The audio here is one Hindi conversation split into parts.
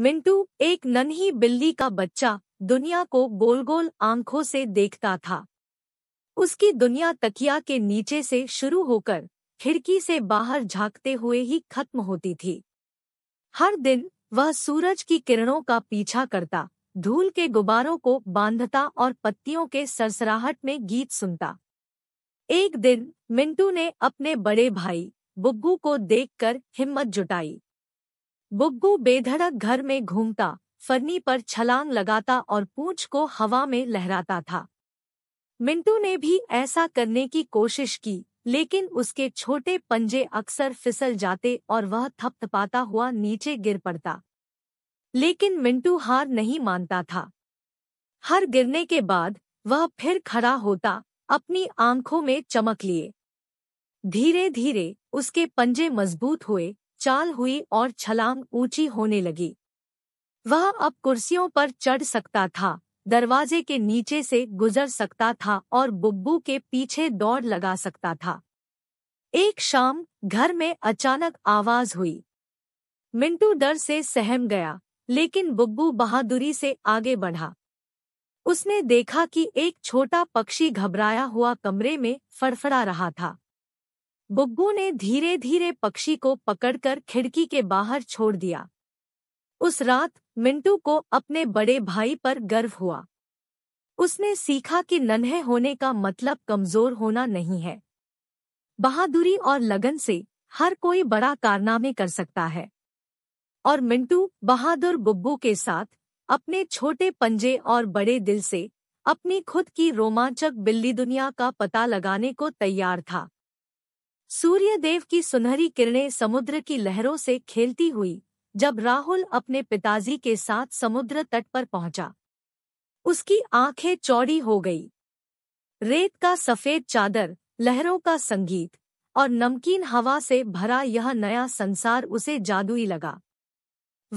मिंटू एक नन्ही बिल्ली का बच्चा दुनिया को गोल गोल आंखों से देखता था उसकी दुनिया तकिया के नीचे से शुरू होकर खिड़की से बाहर झांकते हुए ही खत्म होती थी हर दिन वह सूरज की किरणों का पीछा करता धूल के गुब्बारों को बांधता और पत्तियों के सरसराहट में गीत सुनता एक दिन मिंटू ने अपने बड़े भाई बुब्बू को देखकर हिम्मत जुटाई बुग्गू बेधड़क घर में घूमता फरनी पर छलांग लगाता और पूंछ को हवा में लहराता था मिंटू ने भी ऐसा करने की कोशिश की लेकिन उसके छोटे पंजे अक्सर फिसल जाते और वह थपथपाता हुआ नीचे गिर पड़ता लेकिन मिंटू हार नहीं मानता था हर गिरने के बाद वह फिर खड़ा होता अपनी आंखों में चमक लिए धीरे धीरे उसके पंजे मजबूत हुए चाल हुई और छलांग ऊंची होने लगी वह अब कुर्सियों पर चढ़ सकता था दरवाजे के नीचे से गुजर सकता था और बुब्बू के पीछे दौड़ लगा सकता था एक शाम घर में अचानक आवाज हुई मिंटू डर से सहम गया लेकिन बुब्बू बहादुरी से आगे बढ़ा उसने देखा कि एक छोटा पक्षी घबराया हुआ कमरे में फड़फड़ा रहा था बुग्गू ने धीरे धीरे पक्षी को पकड़कर खिड़की के बाहर छोड़ दिया उस रात मिंटू को अपने बड़े भाई पर गर्व हुआ उसने सीखा कि नन्हे होने का मतलब कमजोर होना नहीं है बहादुरी और लगन से हर कोई बड़ा कारनामे कर सकता है और मिंटू बहादुर बुब्बू के साथ अपने छोटे पंजे और बड़े दिल से अपनी खुद की रोमांचक बिल्ली दुनिया का पता लगाने को तैयार था सूर्य देव की सुनहरी किरणें समुद्र की लहरों से खेलती हुई जब राहुल अपने पिताजी के साथ समुद्र तट पर पहुंचा उसकी आंखें चौड़ी हो गई रेत का सफेद चादर लहरों का संगीत और नमकीन हवा से भरा यह नया संसार उसे जादुई लगा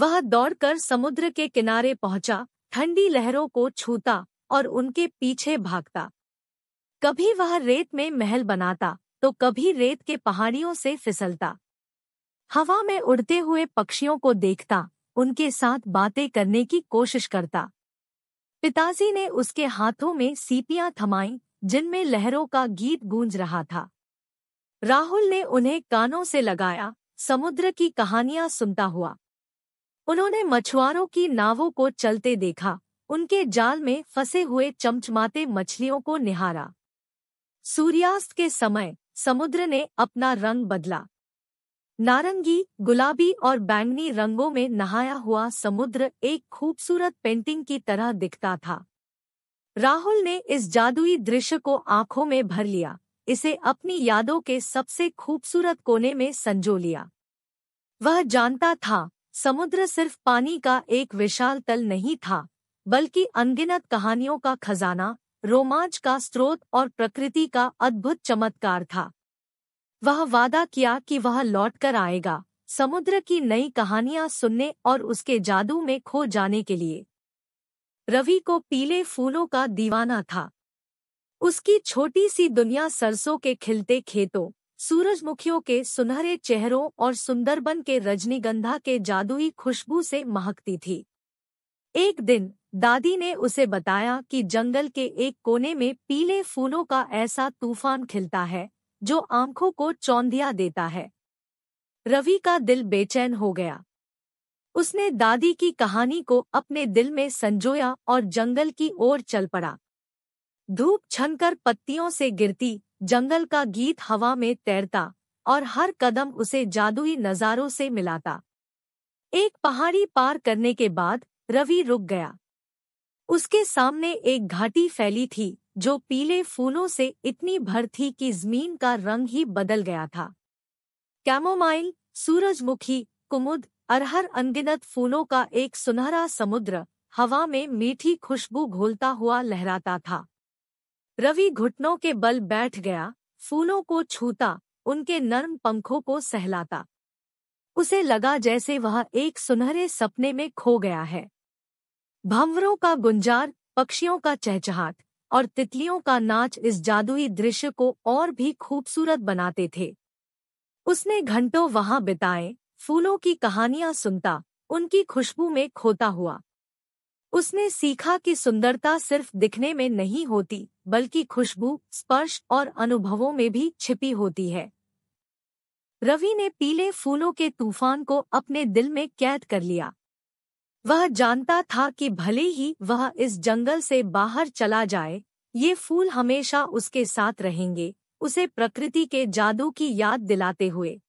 वह दौड़कर समुद्र के किनारे पहुंचा ठंडी लहरों को छूता और उनके पीछे भागता कभी वह रेत में महल बनाता तो कभी रेत के पहाड़ियों से फिसलता हवा में उड़ते हुए पक्षियों को देखता उनके साथ बातें करने की कोशिश करता पिताजी ने उसके हाथों में सीपियां थमाई जिनमें लहरों का गीत गूंज रहा था राहुल ने उन्हें कानों से लगाया समुद्र की कहानियां सुनता हुआ उन्होंने मछुआरों की नावों को चलते देखा उनके जाल में फंसे हुए चमचमाते मछलियों को निहारा सूर्यास्त के समय समुद्र ने अपना रंग बदला नारंगी गुलाबी और बैंगनी रंगों में नहाया हुआ समुद्र एक खूबसूरत पेंटिंग की तरह दिखता था राहुल ने इस जादुई दृश्य को आंखों में भर लिया इसे अपनी यादों के सबसे खूबसूरत कोने में संजो लिया वह जानता था समुद्र सिर्फ पानी का एक विशाल तल नहीं था बल्कि अनगिनत कहानियों का खजाना रोमांच का स्रोत और प्रकृति का अद्भुत चमत्कार था वह वादा किया कि वह लौटकर आएगा समुद्र की नई कहानियां सुनने और उसके जादू में खो जाने के लिए रवि को पीले फूलों का दीवाना था उसकी छोटी सी दुनिया सरसों के खिलते खेतों सूरजमुखियों के सुनहरे चेहरों और सुंदरबन के रजनीगंधा के जादुई खुशबू से महकती थी एक दिन दादी ने उसे बताया कि जंगल के एक कोने में पीले फूलों का ऐसा तूफान खिलता है जो आंखों को चौंधिया देता है रवि का दिल बेचैन हो गया उसने दादी की कहानी को अपने दिल में संजोया और जंगल की ओर चल पड़ा धूप छनकर पत्तियों से गिरती जंगल का गीत हवा में तैरता और हर कदम उसे जादुई नज़ारों से मिलाता एक पहाड़ी पार करने के बाद रवि रुक गया उसके सामने एक घाटी फैली थी जो पीले फूलों से इतनी भर थी कि जमीन का रंग ही बदल गया था कैमोमाइल सूरजमुखी कुमुद अरहर अनगिनत फूलों का एक सुनहरा समुद्र हवा में मीठी खुशबू घोलता हुआ लहराता था रवि घुटनों के बल बैठ गया फूलों को छूता उनके नर्म पंखों को सहलाता उसे लगा जैसे वह एक सुनहरे सपने में खो गया है भंवरों का गुंजार पक्षियों का चहचहाट और तितलियों का नाच इस जादुई दृश्य को और भी खूबसूरत बनाते थे उसने घंटों वहां बिताए फूलों की कहानियां सुनता उनकी खुशबू में खोता हुआ उसने सीखा कि सुंदरता सिर्फ दिखने में नहीं होती बल्कि खुशबू स्पर्श और अनुभवों में भी छिपी होती है रवि ने पीले फूलों के तूफान को अपने दिल में कैद कर लिया वह जानता था कि भले ही वह इस जंगल से बाहर चला जाए ये फूल हमेशा उसके साथ रहेंगे उसे प्रकृति के जादू की याद दिलाते हुए